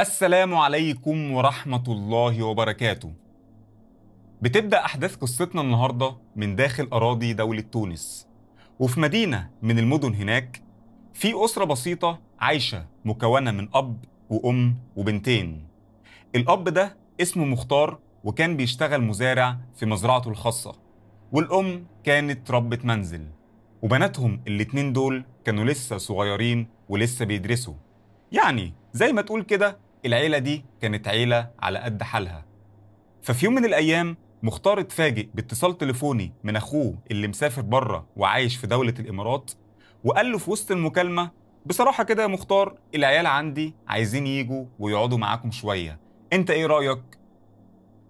السلام عليكم ورحمة الله وبركاته. بتبدأ أحداث قصتنا النهاردة من داخل أراضي دولة تونس. وفي مدينة من المدن هناك في أسرة بسيطة عايشة مكونة من أب وأم وبنتين. الأب ده اسمه مختار وكان بيشتغل مزارع في مزرعته الخاصة. والأم كانت ربة منزل. وبناتهم الاتنين دول كانوا لسه صغيرين ولسه بيدرسوا. يعني زي ما تقول كده العيلة دي كانت عيلة على قد حالها ففي يوم من الأيام مختار اتفاجئ باتصال تليفوني من أخوه اللي مسافر بره وعايش في دولة الإمارات وقال له في وسط المكالمة بصراحة كده يا مختار العيال عندي عايزين يجوا ويقعدوا معاكم شوية أنت إيه رأيك؟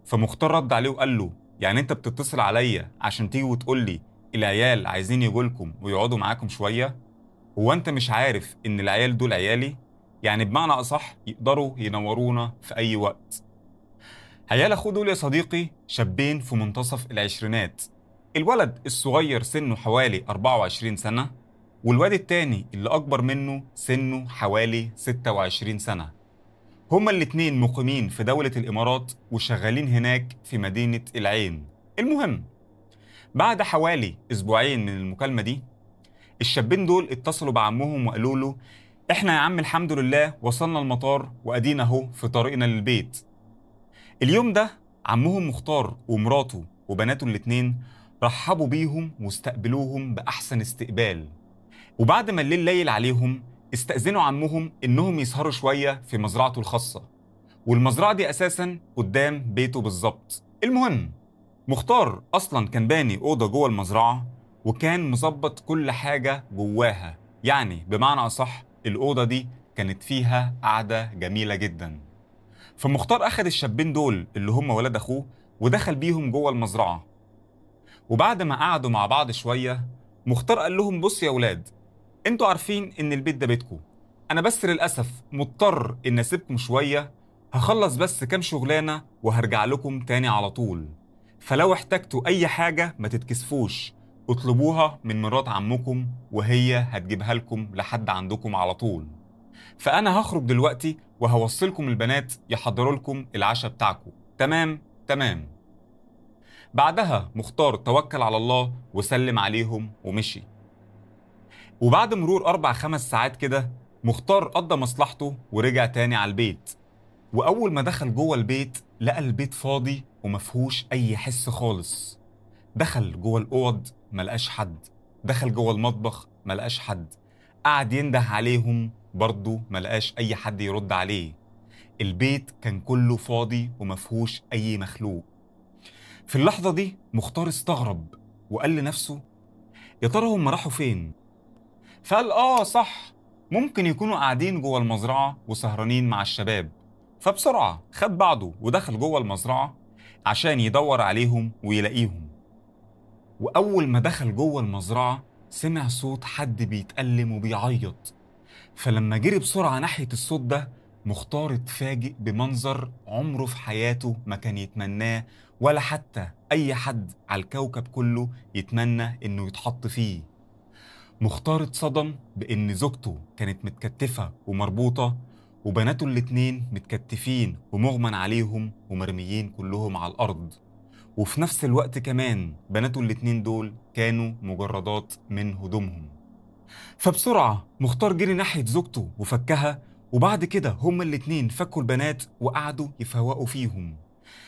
فمختار رد عليه وقال له يعني أنت بتتصل عليا عشان تيجي وتقول لي العيال عايزين يجوا لكم ويقعدوا معاكم شوية؟ هو أنت مش عارف إن العيال دول عيالي؟ يعني بمعنى أصح يقدروا ينورونا في أي وقت عيال أخوه دول يا صديقي شابين في منتصف العشرينات الولد الصغير سنه حوالي 24 سنة والواد التاني اللي أكبر منه سنه حوالي 26 سنة هما الاتنين مقيمين في دولة الإمارات وشغالين هناك في مدينة العين المهم بعد حوالي أسبوعين من المكالمة دي الشابين دول اتصلوا بعمهم وقالوا له احنا يا عم الحمد لله وصلنا المطار وادينا اهو في طريقنا للبيت اليوم ده عمهم مختار ومراته وبناته الاتنين رحبوا بيهم واستقبلوهم باحسن استقبال وبعد ما الليل ليل عليهم استأذنوا عمهم إنهم يسهروا شوية في مزرعته الخاصة والمزرعة دي أساسا قدام بيته بالظبط المهم مختار أصلا كان باني أوضة جوه المزرعة وكان مظبط كل حاجة جواها يعني بمعنى أصح الأوضة دي كانت فيها قعدة جميلة جدا فمختار أخد الشابين دول اللي هم ولاد أخوه ودخل بيهم جوه المزرعة وبعد ما قعدوا مع بعض شوية مختار قال لهم بص يا ولاد انتوا عارفين ان البيت ده بيتكم انا بس للأسف مضطر ان اسيبكم شوية هخلص بس كام شغلانة وهرجع لكم تاني على طول فلو احتجتوا اي حاجة ما تتكسفوش اطلبوها من مرات عمكم وهي هتجيبها لكم لحد عندكم على طول فأنا هخرج دلوقتي وهوصلكم البنات يحضروا لكم العشاء بتاعكم تمام تمام بعدها مختار توكل على الله وسلم عليهم ومشي وبعد مرور أربع خمس ساعات كده مختار قضى مصلحته ورجع تاني على البيت وأول ما دخل جوه البيت لقى البيت فاضي ومفهوش أي حس خالص دخل جوه الاوض ما لقاش حد دخل جوه المطبخ ما لقاش حد قعد ينده عليهم برضه ما لقاش اي حد يرد عليه البيت كان كله فاضي ومفهوش اي مخلوق في اللحظة دي مختار استغرب وقال لنفسه يا ترى هم راحوا فين؟ فقال آه صح ممكن يكونوا قاعدين جوه المزرعة وسهرانين مع الشباب فبسرعة خد بعضه ودخل جوه المزرعة عشان يدور عليهم ويلاقيهم وأول ما دخل جوه المزرعة سمع صوت حد بيتألم وبيعيط فلما جري بسرعة ناحية الصوت ده مختار اتفاجئ بمنظر عمره في حياته ما كان يتمناه ولا حتى أي حد على الكوكب كله يتمنى إنه يتحط فيه مختار اتصدم بإن زوجته كانت متكتفة ومربوطة وبناته الاتنين متكتفين ومغمى عليهم ومرميين كلهم على الأرض وفي نفس الوقت كمان بناته الاتنين دول كانوا مجردات من هدومهم فبسرعة مختار جري ناحية زوجته وفكها وبعد كده هما الاتنين فكوا البنات وقعدوا يفوقوا فيهم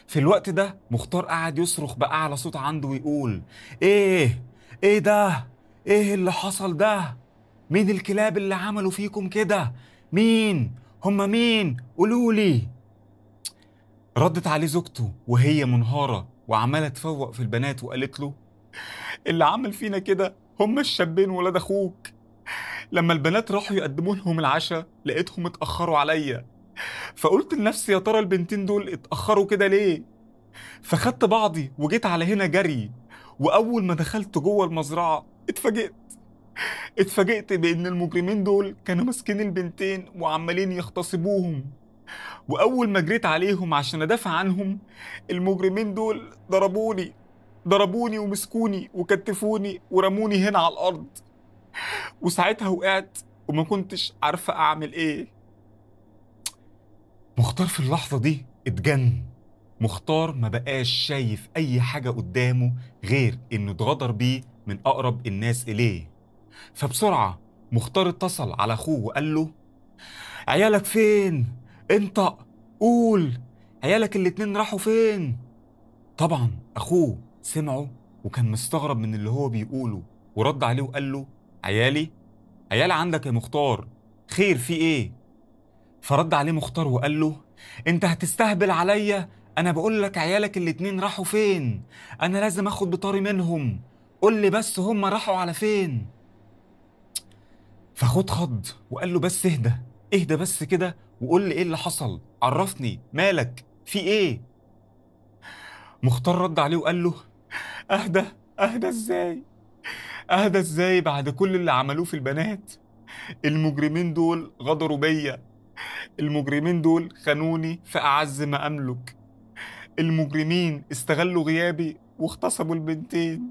في الوقت ده مختار قعد يصرخ بأعلى صوت عنده ويقول ايه ايه ده ايه اللي حصل ده مين الكلاب اللي عملوا فيكم كده مين هما مين قولولي ردت عليه زوجته وهي منهارة وعماله تفوق في البنات وقالت له اللي عمل فينا كده هم الشابين ولاد اخوك لما البنات راحوا يقدموا لهم العشاء لقيتهم اتاخروا عليا فقلت لنفسي يا ترى البنتين دول اتاخروا كده ليه فخدت بعضي وجيت على هنا جري واول ما دخلت جوه المزرعه اتفاجئت اتفاجئت بان المجرمين دول كانوا ماسكين البنتين وعمالين يغتصبوهم واول ما جريت عليهم عشان ادافع عنهم المجرمين دول ضربوني ضربوني ومسكوني وكتفوني ورموني هنا على الارض وساعتها وقعت وما كنتش عارفه اعمل ايه مختار في اللحظه دي اتجن مختار ما بقاش شايف اي حاجه قدامه غير انه اتغدر بيه من اقرب الناس اليه فبسرعه مختار اتصل على اخوه وقال له عيالك فين انطق قول عيالك الاتنين راحوا فين طبعا اخوه سمعه وكان مستغرب من اللي هو بيقوله ورد عليه وقال له عيالي عيالي عندك يا مختار خير في ايه فرد عليه مختار وقال له انت هتستهبل عليا انا بقول لك عيالك الاتنين راحوا فين انا لازم اخد بطاري منهم قول لي بس هم راحوا على فين فخد خض وقال له بس اهدى اهدى بس كده وقول لي ايه اللي حصل عرفني مالك في ايه مختار رد عليه وقال له اهدى اهدى ازاي اهدى ازاي بعد كل اللي عملوه في البنات المجرمين دول غدروا بيا المجرمين دول خانوني في اعز ما املك المجرمين استغلوا غيابي واغتصبوا البنتين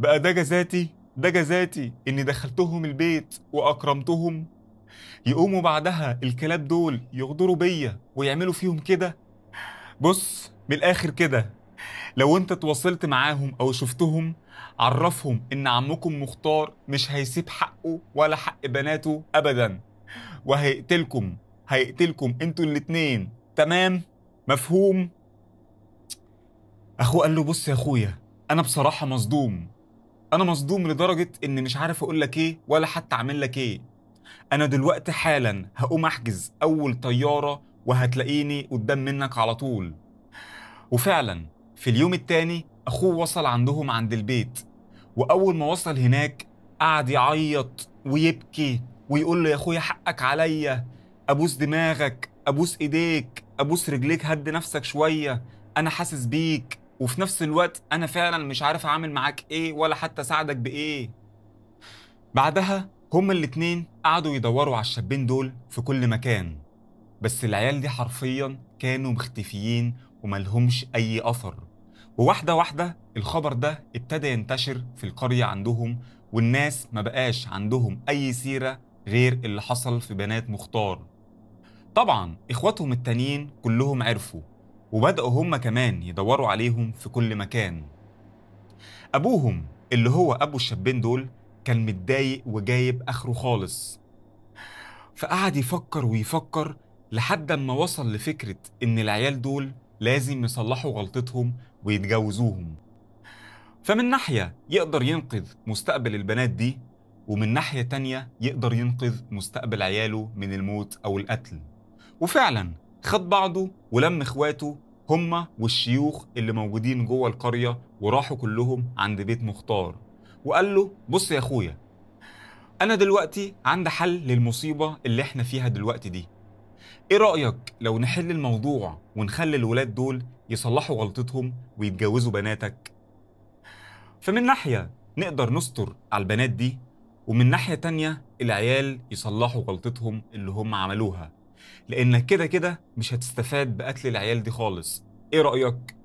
بقى ده جزاتي ده جزاتي اني دخلتهم البيت واكرمتهم يقوموا بعدها الكلاب دول يغدروا بيا ويعملوا فيهم كده بص من الاخر كده لو انت تواصلت معاهم او شفتهم عرفهم ان عمكم مختار مش هيسيب حقه ولا حق بناته ابدا وهيقتلكم هيقتلكم انتوا الاتنين تمام مفهوم اخوه قال له بص يا اخويا انا بصراحه مصدوم انا مصدوم لدرجه ان مش عارف اقول لك ايه ولا حتى اعمل لك ايه انا دلوقتي حالا هقوم احجز اول طياره وهتلاقيني قدام منك على طول وفعلا في اليوم التاني اخوه وصل عندهم عند البيت واول ما وصل هناك قعد يعيط ويبكي ويقول له يا اخويا حقك عليا ابوس دماغك ابوس ايديك ابوس رجليك هد نفسك شويه انا حاسس بيك وفي نفس الوقت انا فعلا مش عارف اعمل معاك ايه ولا حتى اساعدك بايه بعدها هما الاتنين قعدوا يدوروا على الشابين دول في كل مكان بس العيال دي حرفيا كانوا مختفيين وملهمش أي أثر وواحدة واحدة الخبر ده ابتدى ينتشر في القرية عندهم والناس ما بقاش عندهم أي سيرة غير اللي حصل في بنات مختار طبعا إخواتهم التانيين كلهم عرفوا وبدأوا هما كمان يدوروا عليهم في كل مكان أبوهم اللي هو أبو الشابين دول كان متضايق وجايب اخره خالص فقعد يفكر ويفكر لحد اما وصل لفكره ان العيال دول لازم يصلحوا غلطتهم ويتجوزوهم فمن ناحيه يقدر ينقذ مستقبل البنات دي ومن ناحيه تانيه يقدر ينقذ مستقبل عياله من الموت او القتل وفعلا خد بعضه ولم اخواته هما والشيوخ اللي موجودين جوه القريه وراحوا كلهم عند بيت مختار وقال له بص يا اخويا انا دلوقتي عندي حل للمصيبه اللي احنا فيها دلوقتي دي ايه رايك لو نحل الموضوع ونخلي الولاد دول يصلحوا غلطتهم ويتجوزوا بناتك فمن ناحيه نقدر نستر على البنات دي ومن ناحيه تانية العيال يصلحوا غلطتهم اللي هم عملوها لانك كده كده مش هتستفاد بقتل العيال دي خالص ايه رايك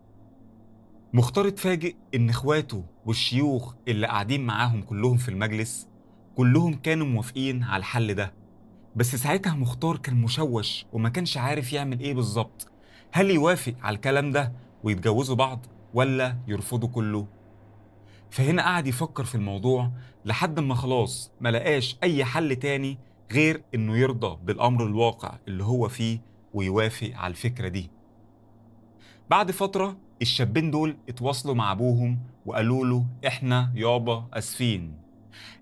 مختار اتفاجئ إن إخواته والشيوخ اللي قاعدين معاهم كلهم في المجلس كلهم كانوا موافقين على الحل ده بس ساعتها مختار كان مشوش وما كانش عارف يعمل إيه بالظبط هل يوافق على الكلام ده ويتجوزوا بعض ولا يرفضوا كله فهنا قعد يفكر في الموضوع لحد ما خلاص ما لقاش أي حل تاني غير إنه يرضى بالأمر الواقع اللي هو فيه ويوافق على الفكرة دي بعد فترة الشابين دول اتواصلوا مع ابوهم وقالوا له احنا يابا اسفين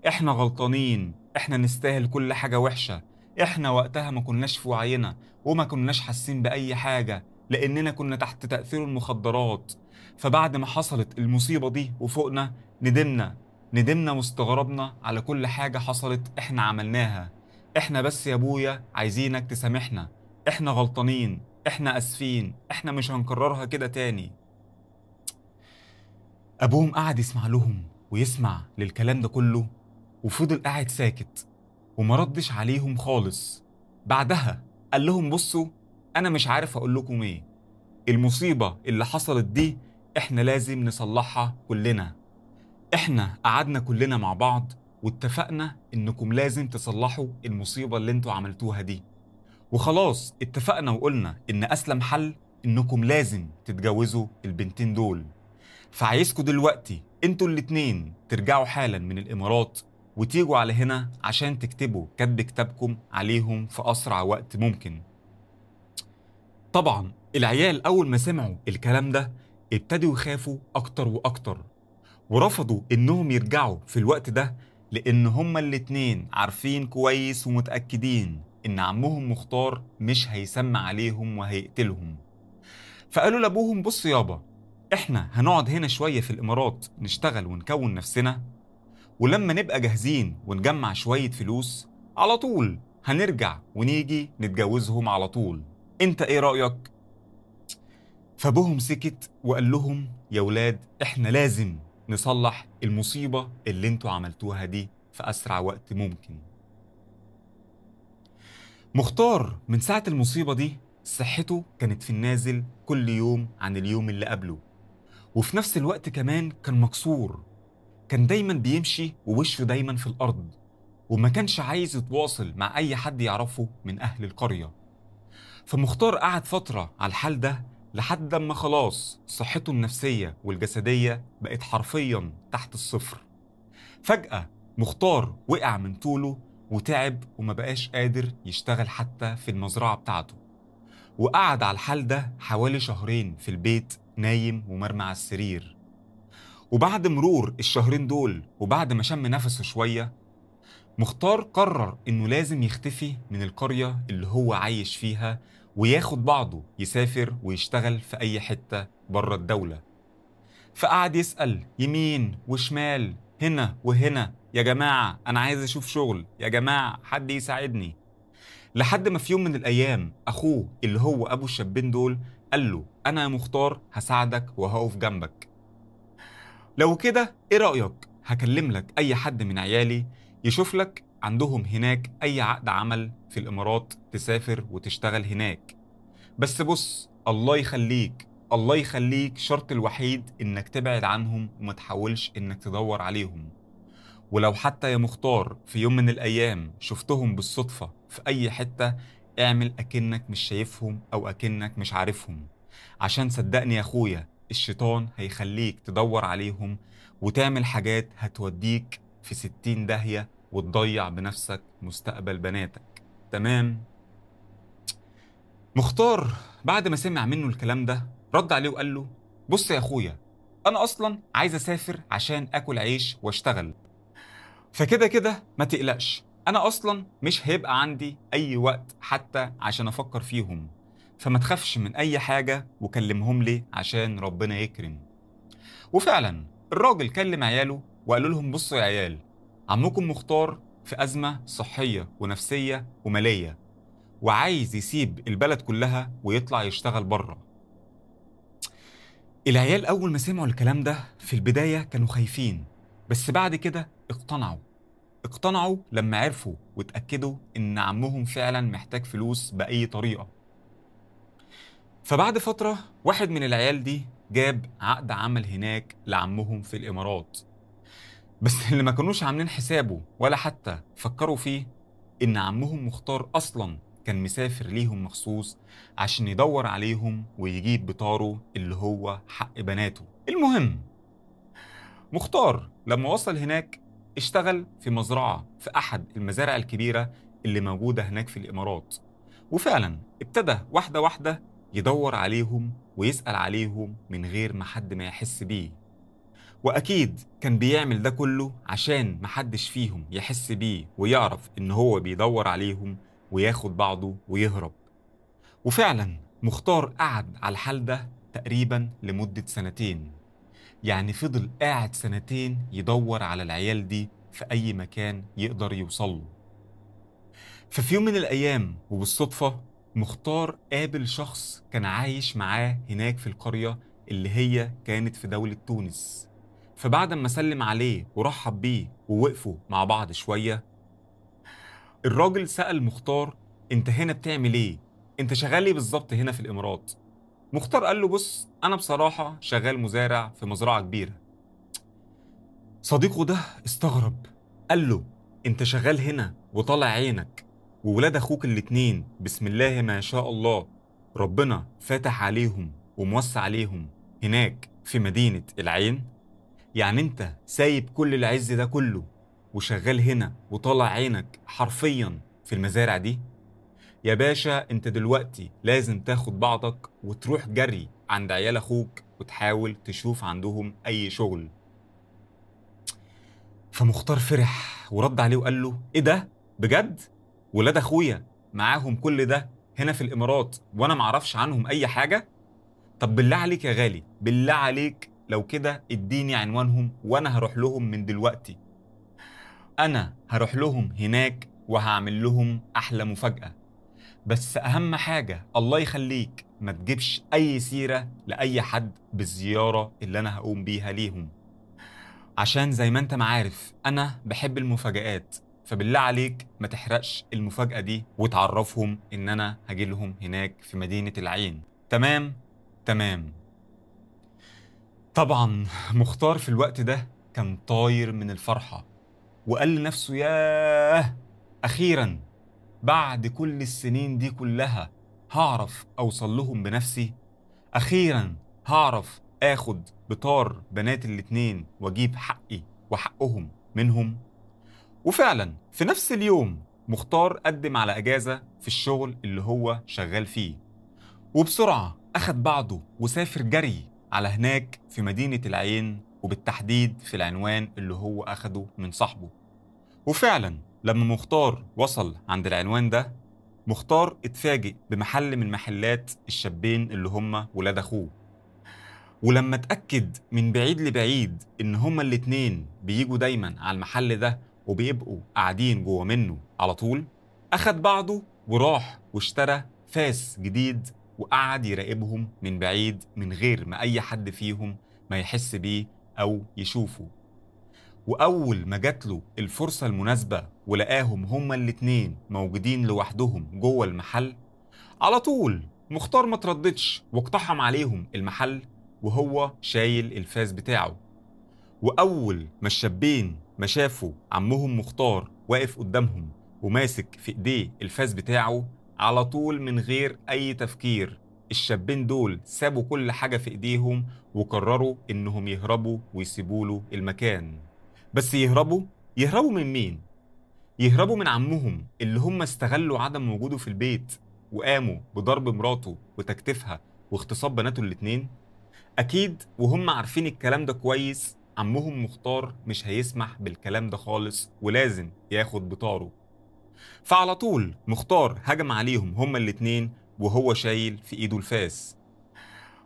احنا غلطانين احنا نستاهل كل حاجه وحشه احنا وقتها ما كناش في وعينا وما كناش حاسين باي حاجه لاننا كنا تحت تاثير المخدرات فبعد ما حصلت المصيبه دي وفوقنا ندمنا ندمنا واستغربنا على كل حاجه حصلت احنا عملناها احنا بس يا ابويا عايزينك تسامحنا احنا غلطانين احنا اسفين احنا مش هنكررها كده تاني أبوهم قعد يسمع لهم ويسمع للكلام ده كله وفضل قاعد ساكت وما ردش عليهم خالص بعدها قال لهم بصوا أنا مش عارف أقول لكم إيه المصيبة اللي حصلت دي إحنا لازم نصلحها كلنا إحنا قعدنا كلنا مع بعض واتفقنا إنكم لازم تصلحوا المصيبة اللي انتوا عملتوها دي وخلاص اتفقنا وقلنا إن أسلم حل إنكم لازم تتجوزوا البنتين دول فعايزكم دلوقتي انتوا الاتنين ترجعوا حالا من الامارات وتيجوا على هنا عشان تكتبوا كتب كتابكم عليهم في اسرع وقت ممكن طبعا العيال اول ما سمعوا الكلام ده ابتدوا يخافوا اكتر واكتر ورفضوا انهم يرجعوا في الوقت ده لان هما الاتنين عارفين كويس ومتاكدين ان عمهم مختار مش هيسمع عليهم وهيقتلهم فقالوا لابوهم بص يابا احنا هنقعد هنا شويه في الامارات نشتغل ونكون نفسنا ولما نبقى جاهزين ونجمع شويه فلوس على طول هنرجع ونيجي نتجوزهم على طول انت ايه رايك فابوهم سكت وقال لهم يا ولاد احنا لازم نصلح المصيبه اللي انتوا عملتوها دي في اسرع وقت ممكن مختار من ساعه المصيبه دي صحته كانت في النازل كل يوم عن اليوم اللي قبله وفي نفس الوقت كمان كان مكسور كان دايما بيمشي ووشه دايما في الأرض وما كانش عايز يتواصل مع أي حد يعرفه من أهل القرية فمختار قعد فترة على الحال ده لحد ما خلاص صحته النفسية والجسدية بقت حرفيا تحت الصفر فجأة مختار وقع من طوله وتعب وما بقاش قادر يشتغل حتى في المزرعة بتاعته وقعد على الحال ده حوالي شهرين في البيت نايم ومرمى على السرير وبعد مرور الشهرين دول وبعد ما شم نفسه شوية مختار قرر إنه لازم يختفي من القرية اللي هو عايش فيها وياخد بعضه يسافر ويشتغل في أي حتة بره الدولة فقعد يسأل يمين وشمال هنا وهنا يا جماعة أنا عايز أشوف شغل يا جماعة حد يساعدني لحد ما في يوم من الأيام أخوه اللي هو أبو الشابين دول قال له أنا يا مختار هساعدك وهقف جنبك لو كده إيه رأيك هكلم لك أي حد من عيالي يشوف لك عندهم هناك أي عقد عمل في الإمارات تسافر وتشتغل هناك بس بص الله يخليك الله يخليك شرط الوحيد إنك تبعد عنهم وما تحاولش إنك تدور عليهم ولو حتى يا مختار في يوم من الأيام شفتهم بالصدفة في أي حتة اعمل أكنك مش شايفهم أو أكنك مش عارفهم عشان صدقني يا أخويا الشيطان هيخليك تدور عليهم وتعمل حاجات هتوديك في ستين داهية وتضيع بنفسك مستقبل بناتك تمام مختار بعد ما سمع منه الكلام ده رد عليه وقال له بص يا أخويا أنا أصلا عايز أسافر عشان أكل عيش وأشتغل فكده كده ما تقلقش انا اصلا مش هيبقى عندي اي وقت حتى عشان افكر فيهم فما تخافش من اي حاجه وكلمهم لي عشان ربنا يكرم وفعلا الراجل كلم عياله وقال لهم بصوا يا عيال عمكم مختار في ازمه صحيه ونفسيه وماليه وعايز يسيب البلد كلها ويطلع يشتغل بره العيال اول ما سمعوا الكلام ده في البدايه كانوا خايفين بس بعد كده اقتنعوا اقتنعوا لما عرفوا واتأكدوا إن عمهم فعلا محتاج فلوس بأي طريقة فبعد فترة واحد من العيال دي جاب عقد عمل هناك لعمهم في الإمارات بس اللي ما كانوش عاملين حسابه ولا حتى فكروا فيه إن عمهم مختار أصلا كان مسافر ليهم مخصوص عشان يدور عليهم ويجيب بطاره اللي هو حق بناته المهم مختار لما وصل هناك اشتغل في مزرعة في أحد المزارع الكبيرة اللي موجودة هناك في الإمارات وفعلا ابتدى واحدة واحدة يدور عليهم ويسأل عليهم من غير ما حد ما يحس بيه وأكيد كان بيعمل ده كله عشان محدش فيهم يحس بيه ويعرف إن هو بيدور عليهم وياخد بعضه ويهرب وفعلا مختار قعد على الحال ده تقريبا لمدة سنتين يعني فضل قاعد سنتين يدور على العيال دي في أي مكان يقدر يوصل له ففي يوم من الأيام وبالصدفة مختار قابل شخص كان عايش معاه هناك في القرية اللي هي كانت في دولة تونس فبعد ما سلم عليه ورحب بيه ووقفوا مع بعض شوية الراجل سأل مختار انت هنا بتعمل ايه؟ انت شغال ايه بالظبط هنا في الامارات؟ مختار قال له بص أنا بصراحة شغال مزارع في مزرعة كبيرة صديقه ده استغرب قال له أنت شغال هنا وطالع عينك وولاد أخوك الاتنين بسم الله ما شاء الله ربنا فاتح عليهم وموسع عليهم هناك في مدينة العين يعني أنت سايب كل العز ده كله وشغال هنا وطالع عينك حرفيا في المزارع دي يا باشا انت دلوقتي لازم تاخد بعضك وتروح جري عند عيال اخوك وتحاول تشوف عندهم اي شغل فمختار فرح ورد عليه وقال له ايه ده بجد ولاد اخويا معاهم كل ده هنا في الامارات وانا معرفش عنهم اي حاجه طب بالله عليك يا غالي بالله عليك لو كده اديني عنوانهم وانا هروح لهم من دلوقتي انا هروح لهم هناك وهعمل لهم احلى مفاجاه بس أهم حاجة الله يخليك ما تجيبش أي سيرة لأي حد بالزيارة اللي أنا هقوم بيها ليهم عشان زي ما أنت ما عارف أنا بحب المفاجآت فبالله عليك ما تحرقش المفاجأة دي وتعرفهم إن أنا هاجي لهم هناك في مدينة العين تمام تمام طبعا مختار في الوقت ده كان طاير من الفرحة وقال لنفسه ياه أخيرا بعد كل السنين دي كلها هعرف أوصل لهم بنفسي؟ أخيرا هعرف آخد بطار بنات الاتنين وأجيب حقي وحقهم منهم؟ وفعلا في نفس اليوم مختار قدم على أجازة في الشغل اللي هو شغال فيه وبسرعة أخد بعضه وسافر جري على هناك في مدينة العين وبالتحديد في العنوان اللي هو أخده من صاحبه وفعلا لما مختار وصل عند العنوان ده مختار اتفاجئ بمحل من محلات الشابين اللي هما ولاد اخوه ولما اتأكد من بعيد لبعيد إن هما الاتنين بيجوا دايما على المحل ده وبيبقوا قاعدين جوا منه على طول أخد بعضه وراح واشترى فاس جديد وقعد يراقبهم من بعيد من غير ما أي حد فيهم ما يحس بيه أو يشوفه واول ما جات له الفرصه المناسبه ولقاهم هما الاتنين موجودين لوحدهم جوه المحل على طول مختار ما ترددش واقتحم عليهم المحل وهو شايل الفاس بتاعه واول ما الشابين ما شافوا عمهم مختار واقف قدامهم وماسك في ايديه الفاس بتاعه على طول من غير اي تفكير الشابين دول سابوا كل حاجه في ايديهم وقرروا انهم يهربوا ويسيبوا له المكان بس يهربوا يهربوا من مين يهربوا من عمهم اللي هم استغلوا عدم وجوده في البيت وقاموا بضرب مراته وتكتيفها واغتصاب بناته الاتنين اكيد وهم عارفين الكلام ده كويس عمهم مختار مش هيسمح بالكلام ده خالص ولازم ياخد بطاره فعلى طول مختار هجم عليهم هما الاتنين وهو شايل في ايده الفاس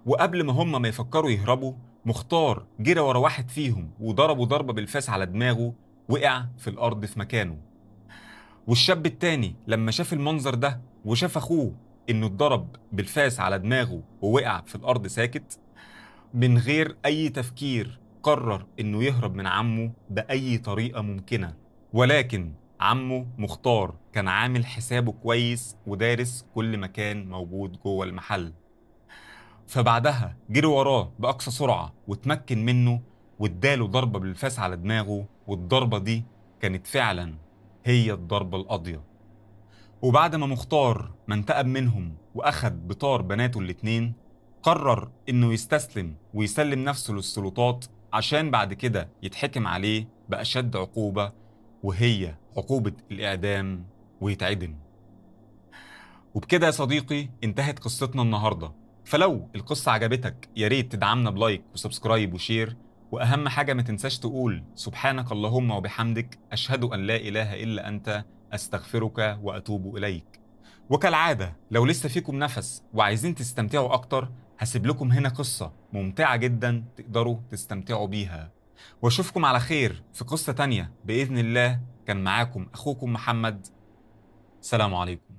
وقبل ما هما ما يفكروا يهربوا مختار جرى ورا واحد فيهم وضربه ضربة بالفاس على دماغه وقع في الأرض في مكانه والشاب التاني لما شاف المنظر ده وشاف أخوه إنه اتضرب بالفاس على دماغه ووقع في الأرض ساكت من غير أي تفكير قرر إنه يهرب من عمه بأي طريقة ممكنة ولكن عمه مختار كان عامل حسابه كويس ودارس كل مكان موجود جوه المحل فبعدها جري وراه بأقصى سرعة واتمكن منه واداله ضربة بالفاس على دماغه والضربة دي كانت فعلا هي الضربة القاضية وبعد ما مختار ما انتقم منهم وأخد بطار بناته الاتنين قرر إنه يستسلم ويسلم نفسه للسلطات عشان بعد كده يتحكم عليه بأشد عقوبة وهي عقوبة الإعدام ويتعدم وبكده يا صديقي انتهت قصتنا النهارده فلو القصة عجبتك يا ريت تدعمنا بلايك وسبسكرايب وشير وأهم حاجة ما تنساش تقول سبحانك اللهم وبحمدك أشهد أن لا إله إلا أنت أستغفرك وأتوب إليك وكالعادة لو لسه فيكم نفس وعايزين تستمتعوا أكتر هسيب لكم هنا قصة ممتعة جدا تقدروا تستمتعوا بيها واشوفكم على خير في قصة تانية بإذن الله كان معاكم أخوكم محمد سلام عليكم